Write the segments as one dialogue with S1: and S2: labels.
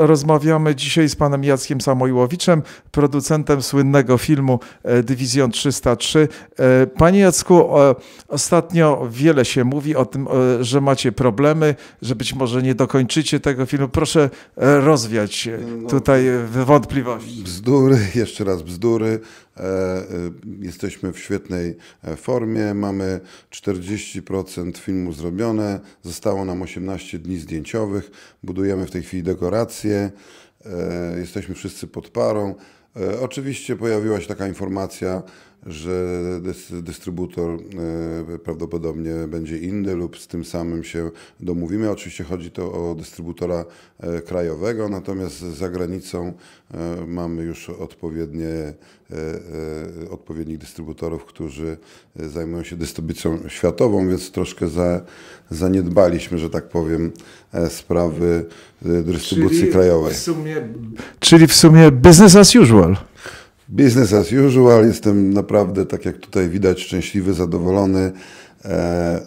S1: Rozmawiamy dzisiaj z panem Jackiem Samojłowiczem, producentem słynnego filmu e, Dywizjon 303. E, panie Jacku, e, ostatnio wiele się mówi o tym, że macie problemy, że być może nie dokończycie tego filmu. Proszę rozwiać no, tutaj wątpliwości.
S2: Bzdury, jeszcze raz bzdury. Jesteśmy w świetnej formie, mamy 40% filmu zrobione, zostało nam 18 dni zdjęciowych, budujemy w tej chwili dekoracje, E, jesteśmy wszyscy pod parą. E, oczywiście pojawiła się taka informacja, że dystrybutor e, prawdopodobnie będzie inny lub z tym samym się domówimy. Oczywiście chodzi to o dystrybutora e, krajowego, natomiast za granicą e, mamy już odpowiednie, odpowiednich dystrybutorów, którzy zajmują się dystrybucją światową, więc troszkę za, zaniedbaliśmy, że tak powiem, sprawy dystrybucji Czyli krajowej. W
S1: sumie... Czyli w sumie business as usual
S2: business as usual. Jestem naprawdę, tak jak tutaj widać, szczęśliwy, zadowolony. E, e,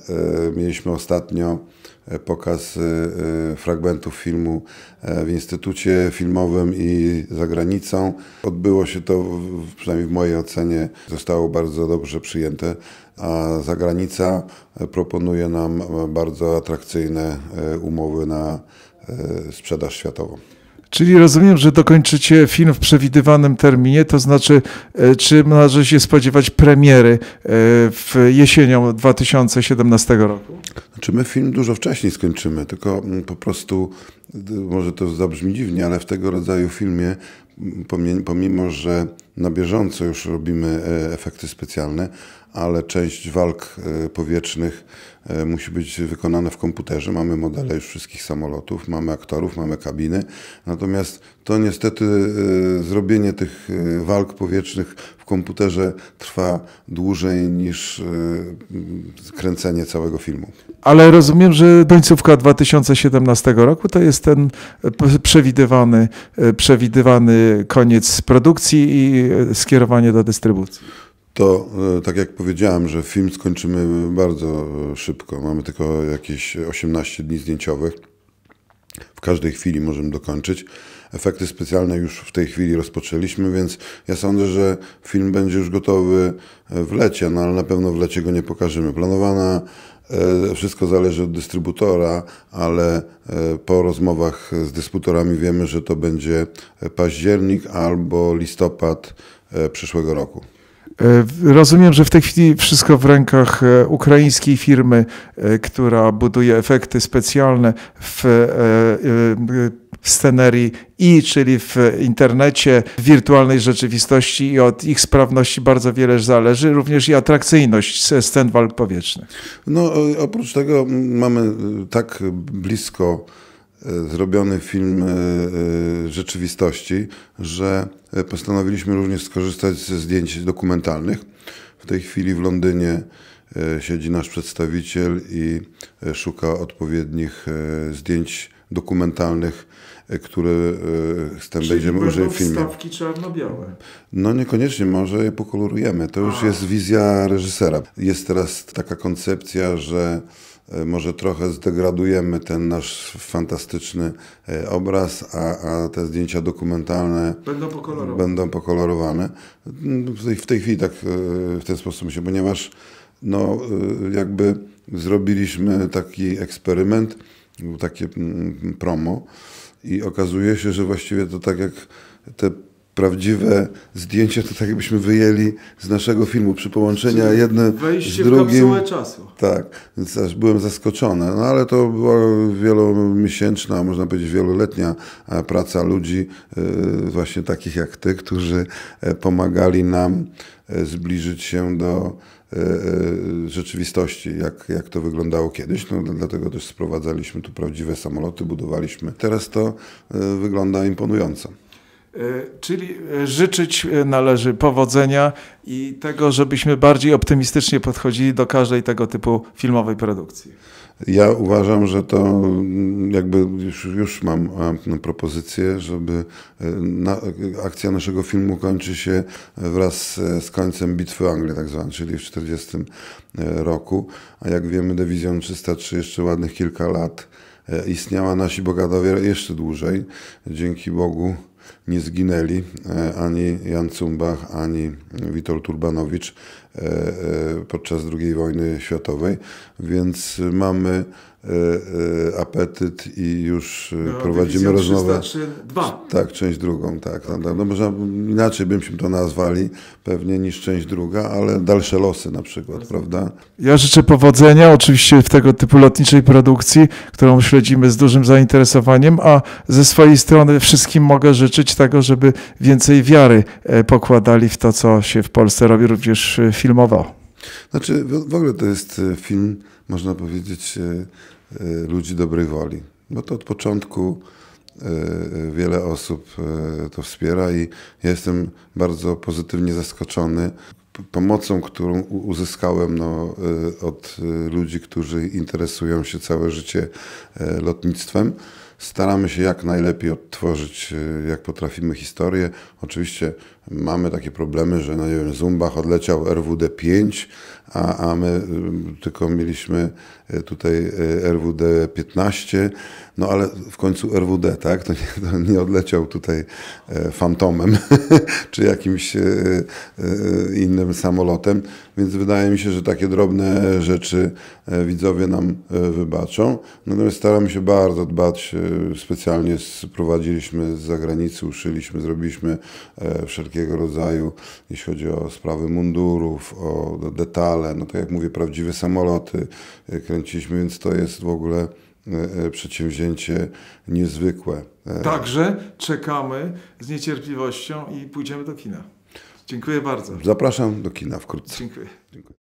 S2: mieliśmy ostatnio e, pokaz fragmentów filmu w Instytucie Filmowym i za granicą. Odbyło się to, przynajmniej w mojej ocenie, zostało bardzo dobrze przyjęte, a zagranica proponuje nam bardzo atrakcyjne umowy na sprzedaż światową.
S1: Czyli rozumiem, że dokończycie film w przewidywanym terminie, to znaczy, e, czy należy się spodziewać premiery e, w jesienią 2017 roku? Znaczy
S2: my film dużo wcześniej skończymy, tylko mm, po prostu, może to zabrzmi dziwnie, ale w tego rodzaju filmie, mm, pomimo że na bieżąco już robimy e, efekty specjalne, ale część walk e, powietrznych e, musi być wykonana w komputerze. Mamy modele już wszystkich samolotów, mamy aktorów, mamy kabiny. Natomiast to niestety e, zrobienie tych walk powietrznych w komputerze trwa dłużej niż kręcenie całego filmu.
S1: Ale rozumiem, że końcówka 2017 roku to jest ten przewidywany, przewidywany koniec produkcji i skierowanie do dystrybucji.
S2: To e, tak jak powiedziałem, że film skończymy bardzo e, szybko. Mamy tylko jakieś 18 dni zdjęciowych. W każdej chwili możemy dokończyć. Efekty specjalne już w tej chwili rozpoczęliśmy, więc ja sądzę, że film będzie już gotowy e, w lecie, no ale na pewno w lecie go nie pokażemy. Planowana wszystko zależy od dystrybutora, ale po rozmowach z dystrybutorami wiemy, że to będzie październik albo listopad przyszłego roku.
S1: E, rozumiem, że w tej chwili wszystko w rękach e, ukraińskiej firmy, e, która buduje efekty specjalne w scenerii i, czyli w internecie, w wirtualnej rzeczywistości i od ich sprawności bardzo wiele zależy, również i atrakcyjność scen walk powietrznych.
S2: No, oprócz tego mamy y, tak blisko E, zrobiony film e, e, rzeczywistości, że postanowiliśmy również skorzystać ze zdjęć dokumentalnych. W tej chwili w Londynie siedzi nasz przedstawiciel i szuka odpowiednich zdjęć dokumentalnych, e, które z tym Czyli będziemy użyć w filmie. stawki
S1: czarno-białe?
S2: No niekoniecznie, może je pokolorujemy. To już A. jest wizja reżysera. Jest teraz taka koncepcja, że e, może trochę zdegradujemy ten nasz fantastyczny e, obraz, a, a te zdjęcia dokumentalne będą pokolorowane. Będą pokolorowane. W, tej, chwili tak w ten sposób się, ponieważ no, jakby zrobiliśmy taki eksperyment, było takie mm, mm, promo i okazuje się, że właściwie to tak jak te prawdziwe zdjęcie to tak jakbyśmy wyjęli z naszego filmu przy połączenia Czyli jedne z drugim. W czasu. Tak, więc aż byłem zaskoczony. No ale to była wielomiesięczna, można powiedzieć wieloletnia e, praca ludzi e, właśnie takich jak ty, którzy e, pomagali nam zbliżyć się do rzeczywistości, jak, jak to wyglądało kiedyś. No, dlatego też sprowadzaliśmy tu prawdziwe samoloty, budowaliśmy. Teraz to wygląda imponująco.
S1: E, czyli e, życzyć e, należy powodzenia i tego, żebyśmy bardziej optymistycznie podchodzili do każdej tego typu filmowej produkcji.
S2: Ja uważam, że to mm, jakby już, już mam propozycję, żeby na, akcja naszego filmu kończy się wraz z, końcem Bitwy Anglii, tak zwanej, czyli w 40 roku. A jak wiemy, Dewizjon 303 jeszcze ładnych kilka lat istniała. Nasi bogadowie jeszcze dłużej, dzięki Bogu nie zginęli e, ani Jan Cumbach, ani Witold Turbanowicz e, e, podczas II wojny światowej, więc mamy apetyt i już no, prowadzimy rozmowę. 302. Tak, część drugą, tak. Okay. No może inaczej byśmy to nazwali pewnie niż część druga, ale dalsze losy na przykład, Bardzo prawda?
S1: Ja życzę powodzenia oczywiście w tego typu lotniczej produkcji, którą śledzimy z dużym zainteresowaniem, a ze swojej strony wszystkim mogę życzyć życzyć tego, żeby więcej wiary e, pokładali w to, co się w Polsce robi, również e, filmowo. Znaczy,
S2: w ogóle to jest e, film, można powiedzieć, ludzi dobrej woli. Bo to od początku wiele osób to wspiera i ja jestem bardzo pozytywnie zaskoczony pomocą, którą uzyskałem no, od ludzi, którzy interesują się całe życie lotnictwem staramy się jak najlepiej odtworzyć, e, jak potrafimy historię. Oczywiście mamy takie problemy, że no Zumbach odleciał RWD 5, a, a my e, tylko mieliśmy e, tutaj RWD 15, no ale w końcu RWD, tak? To nie, to nie odleciał tutaj fantomem czy jakimś innym samolotem więc wydaje mi się, że takie drobne rzeczy e, widzowie nam e, wybaczą. Natomiast staramy się bardzo dbać, e, specjalnie sprowadziliśmy z zagranicy, uszyliśmy, zrobiliśmy wszelkiego rodzaju, jeśli chodzi o sprawy mundurów, o detale, no tak jak mówię, prawdziwe samoloty kręciliśmy, więc to jest w ogóle przedsięwzięcie niezwykłe.
S1: Także czekamy z niecierpliwością i pójdziemy do kina. Dziękuję bardzo. Zapraszam do kina wkrótce. Dziękuję. Dziękuję.